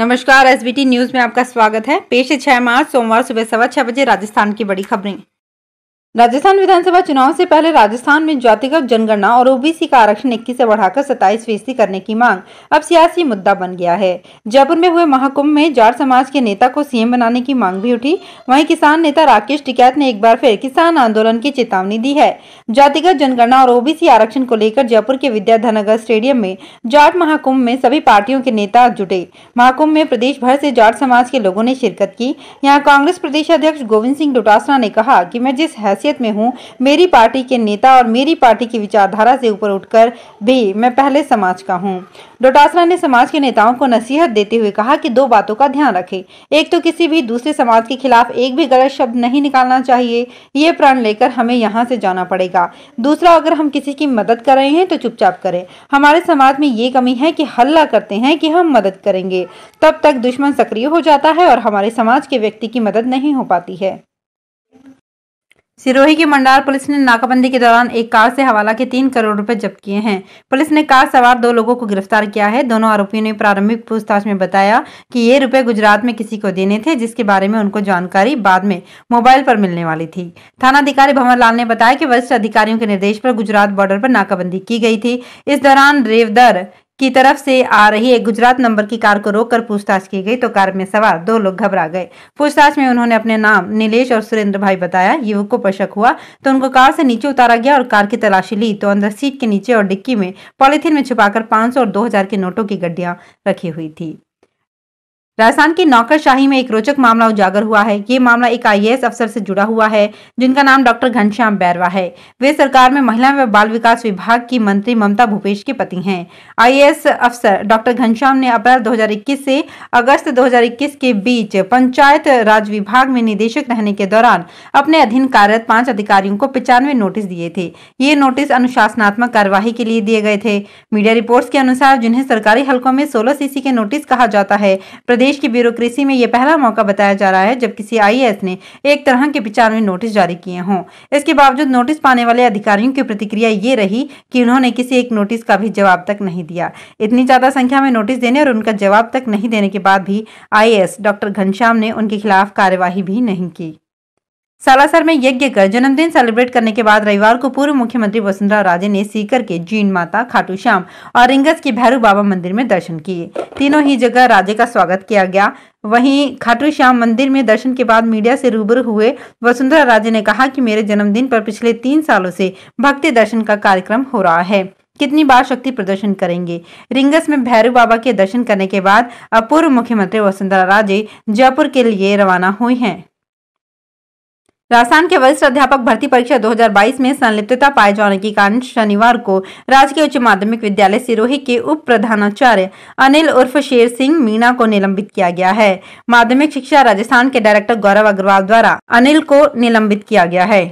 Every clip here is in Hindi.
नमस्कार एसबीटी न्यूज में आपका स्वागत है पेश है छह मार्च सोमवार सुबह सवा छह बजे राजस्थान की बड़ी खबरें राजस्थान विधानसभा चुनाव से पहले राजस्थान में जातिगत जनगणना और ओबीसी का आरक्षण इक्कीस से बढ़ाकर सत्ताईस फीसदी करने की मांग अब सियासी मुद्दा बन गया है जयपुर में हुए महाकुंभ में जाट समाज के नेता को सीएम बनाने की मांग भी उठी वहीं किसान नेता राकेश टिकैत ने एक बार फिर किसान आंदोलन की चेतावनी दी है जातिगत जनगणना और ओबीसी आरक्षण को लेकर जयपुर के विद्याधनगर स्टेडियम में जाट महाकुंभ में सभी पार्टियों के नेता जुटे महाकुंभ में प्रदेश भर से जाट समाज के लोगों ने शिरकत की यहाँ कांग्रेस प्रदेश अध्यक्ष गोविंद सिंह डोटासरा ने कहा की मैं जिस हैसियत में हूँ मेरी पार्टी के नेता और मेरी पार्टी की विचारधारा से ऊपर उठकर भी मैं पहले समाज का हूँ डोटासरा ने समाज के नेताओं को नसीहत देते हुए कहा कि दो बातों का ध्यान रखें एक तो किसी भी दूसरे समाज के खिलाफ एक भी गलत शब्द नहीं निकालना चाहिए ये प्रण लेकर हमें यहाँ से जाना पड़ेगा दूसरा अगर हम किसी की मदद कर रहे हैं तो चुपचाप करें हमारे समाज में ये कमी है कि हल्ला करते हैं कि हम मदद करेंगे तब तक दुश्मन सक्रिय हो जाता है और हमारे समाज के व्यक्ति की मदद नहीं हो पाती है सिरोही के मंडार पुलिस ने नाकाबंदी के दौरान एक कार से हवाला के तीन करोड़ रुपए जब्त किए हैं पुलिस ने कार सवार दो लोगों को गिरफ्तार किया है दोनों आरोपियों ने प्रारंभिक पूछताछ में बताया कि ये रुपए गुजरात में किसी को देने थे जिसके बारे में उनको जानकारी बाद में मोबाइल पर मिलने वाली थी थाना अधिकारी भंवर लाल ने बताया की वरिष्ठ अधिकारियों के निर्देश पर गुजरात बॉर्डर पर नाकाबंदी की गई थी इस दौरान रेवदर की तरफ से आ रही एक गुजरात नंबर की कार को रोककर पूछताछ की गई तो कार में सवार दो लोग घबरा गए पूछताछ में उन्होंने अपने नाम नीलेश और सुरेंद्र भाई बताया युवक को पशक हुआ तो उनको कार से नीचे उतारा गया और कार की तलाशी ली तो अंदर सीट के नीचे और डिक्की में पॉलीथीन में छुपाकर पांच और दो के नोटों की गड्डिया रखी हुई थी राजस्थान की नौकरशाही में एक रोचक मामला उजागर हुआ है ये मामला एक आईएएस अफसर से जुड़ा हुआ है जिनका नाम डॉक्टर घनश्याम बैरवा है वे सरकार में महिला व बाल विकास विभाग की मंत्री ममता भूपेश के पति हैं आईएएस अफसर डॉक्टर घनश्याम ने अप्रैल 2021 से अगस्त 2021 के बीच पंचायत राज विभाग में निदेशक रहने के दौरान अपने अधीन कार्यरत पांच अधिकारियों को पिचानवे नोटिस दिए थे ये नोटिस अनुशासनात्मक कार्यवाही के लिए दिए गए थे मीडिया रिपोर्ट के अनुसार जिन्हें सरकारी हल्कों में सोलह सीसी के नोटिस कहा जाता है प्रदेश देश की ब्यूरोक्रेसी में यह पहला मौका बताया जा रहा है जब किसी आई ने एक तरह के विचार में नोटिस जारी किए हों इसके बावजूद नोटिस पाने वाले अधिकारियों की प्रतिक्रिया ये रही कि उन्होंने किसी एक नोटिस का भी जवाब तक नहीं दिया इतनी ज़्यादा संख्या में नोटिस देने और उनका जवाब तक नहीं देने के बाद भी आई डॉक्टर घनश्याम ने उनके खिलाफ कार्यवाही भी नहीं की सालासर में यज्ञ कर जन्मदिन सेलिब्रेट करने के बाद रविवार को पूर्व मुख्यमंत्री वसुंधरा राजे ने सीकर के जीन माता खाटू श्याम और रिंगस के भैरू बाबा मंदिर में दर्शन किए तीनों ही जगह राजे का स्वागत किया गया वहीं खाटू श्याम मंदिर में दर्शन के बाद मीडिया से रूबरू हुए वसुंधरा राजे ने कहा कि मेरे जन्मदिन पर पिछले तीन सालों से भक्ति दर्शन का कार्यक्रम हो रहा है कितनी बार शक्ति प्रदर्शन करेंगे रिंगस में भैरू बाबा के दर्शन करने के बाद अब पूर्व मुख्यमंत्री वसुंधरा राजे जयपुर के लिए रवाना हुई हैं राजस्थान के वरिष्ठ अध्यापक भर्ती परीक्षा 2022 में संलिप्तता पाए जाने के कारण शनिवार को राजकीय उच्च माध्यमिक विद्यालय सिरोही के उप प्रधानाचार्य अनिल उर्फ शेर सिंह मीणा को निलंबित किया गया है माध्यमिक शिक्षा राजस्थान के डायरेक्टर गौरव अग्रवाल द्वारा अनिल को निलंबित किया गया है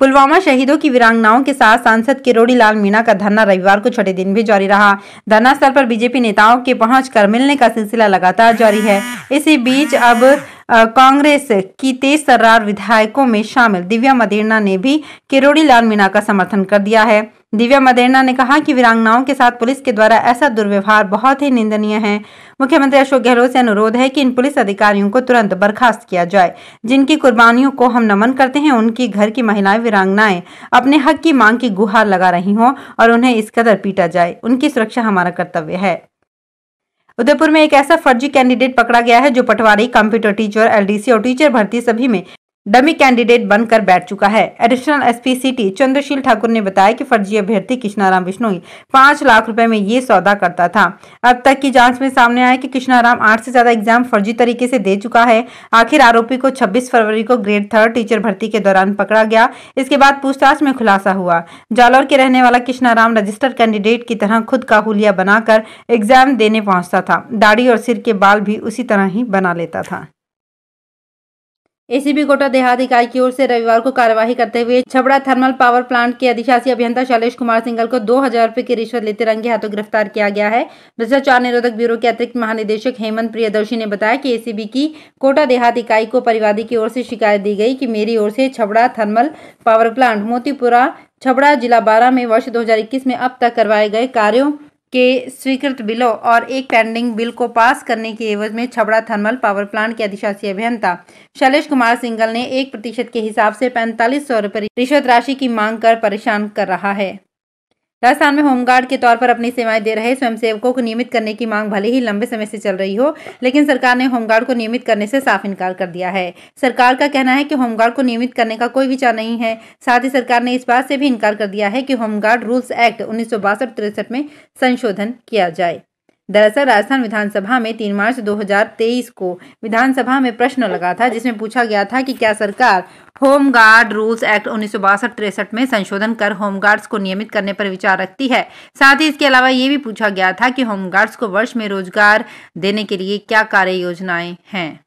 पुलवामा शहीदों की वीरांगनाओं के साथ सांसद किरोड़ी लाल मीणा का धरना रविवार को छठे दिन भी जारी रहा धरना स्थल पर बीजेपी नेताओं के पहुंच कर मिलने का सिलसिला लगातार जारी है इसी बीच अब कांग्रेस की तेज तर्रार विधायकों में शामिल दिव्या मदेरना ने भी किरोड़ी लाल मीणा का समर्थन कर दिया है दिव्या मदेरना ने कहा कि वीरांगनाओं के साथ पुलिस के द्वारा ऐसा दुर्व्यवहार बहुत ही निंदनीय है मुख्यमंत्री अशोक गहलोत से अनुरोध है कि इन पुलिस अधिकारियों को तुरंत बर्खास्त किया जाए जिनकी कुर्बानियों को हम नमन करते हैं उनकी घर की महिलाएं वीरांगनाएं अपने हक की मांग की गुहार लगा रही हों और उन्हें इस कदर पीटा जाए उनकी सुरक्षा हमारा कर्तव्य है उदयपुर में एक ऐसा फर्जी कैंडिडेट पकड़ा गया है जो पटवारी कंप्यूटर टीचर एलडीसी और टीचर भर्ती सभी में डमी कैंडिडेट बनकर बैठ चुका है additional SP city Chandrasheel Thakur ने बताया कि फर्जी अभ्यर्थी कृष्णाराम बिश्नोई पांच लाख रुपए में ये सौदा करता था अब तक की जांच में सामने आया कि कृष्णाराम आठ से ज्यादा एग्जाम फर्जी तरीके से दे चुका है आखिर आरोपी को 26 फरवरी को ग्रेड थर्ड टीचर भर्ती के दौरान पकड़ा गया इसके बाद पूछताछ में खुलासा हुआ जालौर के रहने वाला कृष्णाराम रजिस्टर कैंडिडेट की तरह खुद का हुलिया बनाकर एग्जाम देने पहुंचता था दाढ़ी और सिर के बाल भी उसी तरह ही बना लेता था एसीबी कोटा देहात इकाई की ओर से रविवार को कार्यवाही करते हुए छबड़ा थर्मल पावर प्लांट के अधिशासी अभियंता शैलेश कुमार सिंगल को दो हजार रुपए की रिश्वत लेते रंगे हाथों गिरफ्तार किया गया है भ्रष्टाचार निरोधक ब्यूरो के अतिरिक्त महानिदेशक हेमंत प्रियदर्शी ने बताया कि एसीबी की कोटा देहात इकाई को परिवादी की ओर से शिकायत दी गई की मेरी ओर से Chhabra thermal power plant Motipura Chhabra जिला बारह में वर्ष दो में अब तक करवाए गए कार्यो के स्वीकृत बिलों और एक पेंडिंग बिल को पास करने के एवज में छबड़ा थर्मल पावर प्लांट के अधिशासी अभियंता शैलेश कुमार सिंगल ने एक प्रतिशत के हिसाब से पैंतालीस सौ रुपये रिश्वत राशि की मांग कर परेशान कर रहा है राजस्थान में होमगार्ड के तौर पर अपनी सेवाएं दे रहे स्वयंसेवकों को नियमित करने की मांग भले ही लंबे समय से चल रही हो लेकिन सरकार ने होमगार्ड को नियमित करने से साफ इनकार कर दिया है सरकार का कहना है कि होमगार्ड को नियमित करने का कोई विचार नहीं है साथ ही सरकार ने इस बात से भी इनकार कर दिया है कि होमगार्ड रूल्स एक्ट उन्नीस सौ में संशोधन किया जाए दरअसल राजस्थान विधानसभा में 3 मार्च 2023 को विधानसभा में प्रश्न लगा था जिसमें पूछा गया था कि क्या सरकार होम गार्ड रूल्स एक्ट उन्नीस सौ बासठ तिरसठ में संशोधन कर होम गार्ड्स को नियमित करने पर विचार रखती है साथ ही इसके अलावा ये भी पूछा गया था कि होम गार्ड्स को वर्ष में रोजगार देने के लिए क्या कार्य योजनाएं हैं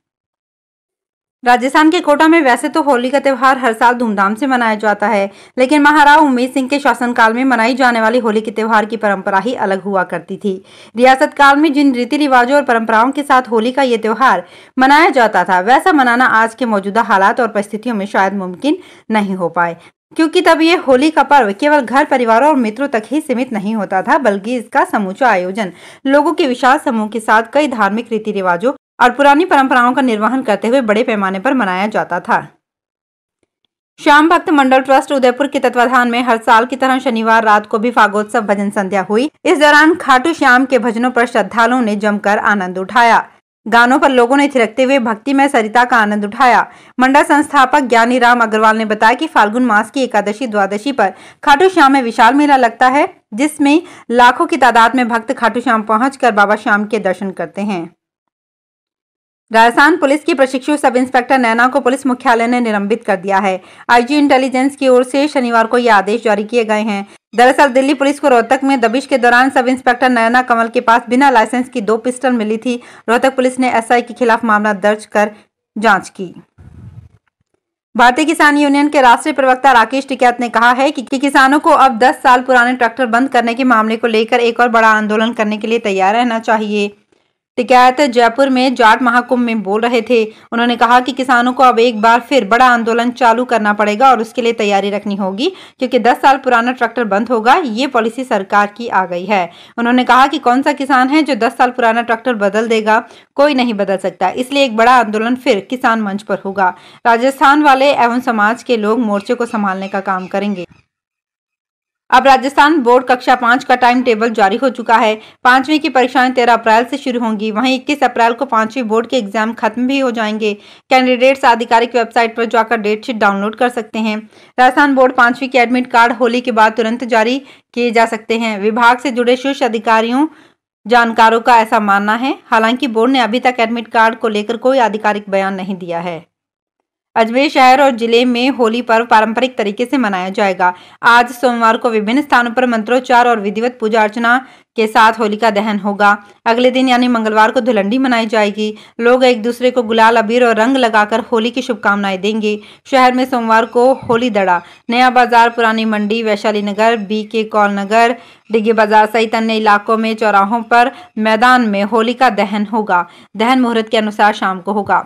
राजस्थान के कोटा में वैसे तो होली का त्यौहार हर साल धूमधाम से मनाया जाता है लेकिन महाराव उम्मीद सिंह के शासनकाल में मनाई जाने वाली होली के त्यौहार की परंपरा ही अलग हुआ करती थी रियासत काल में जिन रीति रिवाजों और परंपराओं के साथ होली का ये त्यौहार मनाया जाता था वैसा मनाना आज के मौजूदा हालात और परिस्थितियों में शायद मुमकिन नहीं हो पाए क्योंकि तब ये होली का पर्व केवल घर परिवार और मित्रों तक ही सीमित नहीं होता था बल्कि इसका समूचा आयोजन लोगों के विशाल समूह के साथ कई धार्मिक रीति रिवाजों और पुरानी परंपराओं का निर्वहन करते हुए बड़े पैमाने पर मनाया जाता था श्याम भक्त मंडल ट्रस्ट उदयपुर के तत्वाधान में हर साल की तरह शनिवार रात को भी फागोत्सव भजन संध्या हुई इस दौरान खाटू श्याम के भजनों पर श्रद्धालुओं ने जमकर आनंद उठाया गानों पर लोगों ने थिरकते हुए भक्ति में सरिता का आनंद उठाया मंडल संस्थापक ज्ञानी राम अग्रवाल ने बताया कि फाल्गुन मास की एकादशी द्वादशी पर खाटू श्याम में विशाल मेला लगता है जिसमें लाखों की तादाद में भक्त खाटू श्याम पहुंचकर बाबा श्याम के दर्शन करते हैं राजस्थान पुलिस की प्रशिक्षु सब इंस्पेक्टर नैना को पुलिस मुख्यालय ने निलंबित कर दिया है आईजी इंटेलिजेंस की ओर से शनिवार को ये आदेश जारी किए गए हैं दरअसल दिल्ली पुलिस को रोहतक में दबिश के दौरान सब इंस्पेक्टर नैना कमल के पास बिना लाइसेंस की दो पिस्टल मिली थी रोहतक पुलिस ने एस के खिलाफ मामला दर्ज कर जाँच की भारतीय किसान यूनियन के राष्ट्रीय प्रवक्ता राकेश टिकैत ने कहा है कि किसानों को अब 10 साल पुराने ट्रैक्टर बंद करने के मामले को लेकर एक और बड़ा आंदोलन करने के लिए तैयार रहना चाहिए तिकायत जयपुर में जाट महाकुंभ में बोल रहे थे उन्होंने कहा कि किसानों को अब एक बार फिर बड़ा आंदोलन चालू करना पड़ेगा और उसके लिए तैयारी रखनी होगी क्योंकि 10 साल पुराना ट्रैक्टर बंद होगा ये पॉलिसी सरकार की आ गई है उन्होंने कहा कि कौन सा किसान है जो दस साल पुराना ट्रैक्टर बदल देगा कोई नहीं बदल सकता इसलिए एक बड़ा आंदोलन फिर किसान मंच पर होगा राजस्थान वाले एवं समाज के लोग मोर्चे को संभालने का काम करेंगे अब राजस्थान बोर्ड कक्षा पांच का टाइम टेबल जारी हो चुका है पांचवी की परीक्षाएं तेरह अप्रैल से शुरू होंगी वहीं इक्कीस अप्रैल को पांचवी बोर्ड के एग्जाम खत्म भी हो जाएंगे कैंडिडेट्स आधिकारिक वेबसाइट पर जाकर डेटशीट डाउनलोड कर सकते हैं राजस्थान बोर्ड पांचवी के एडमिट कार्ड होली के बाद तुरंत जारी किए जा सकते हैं विभाग से जुड़े शीर्ष अधिकारियों जानकारों का ऐसा मानना है हालांकि बोर्ड ने अभी तक एडमिट कार्ड को लेकर कोई आधिकारिक बयान नहीं दिया है अजमेर शहर और जिले में होली पर्व पारंपरिक तरीके से मनाया जाएगा आज सोमवार को विभिन्न स्थानों पर मंत्रोच्चार और विधिवत पूजा अर्चना के साथ होली का दहन होगा अगले दिन यानी मंगलवार को धुलंडी मनाई जाएगी लोग एक दूसरे को गुलाल अबीर और रंग लगाकर होली की शुभकामनाएं देंगे शहर में सोमवार को होली दड़ा नया बाजार पुरानी मंडी वैशाली नगर बी के कौल नगर डिग्गी बाजार सहित अन्य इलाकों में चौराहों पर मैदान में होली का दहन होगा दहन मुहूर्त के अनुसार शाम को होगा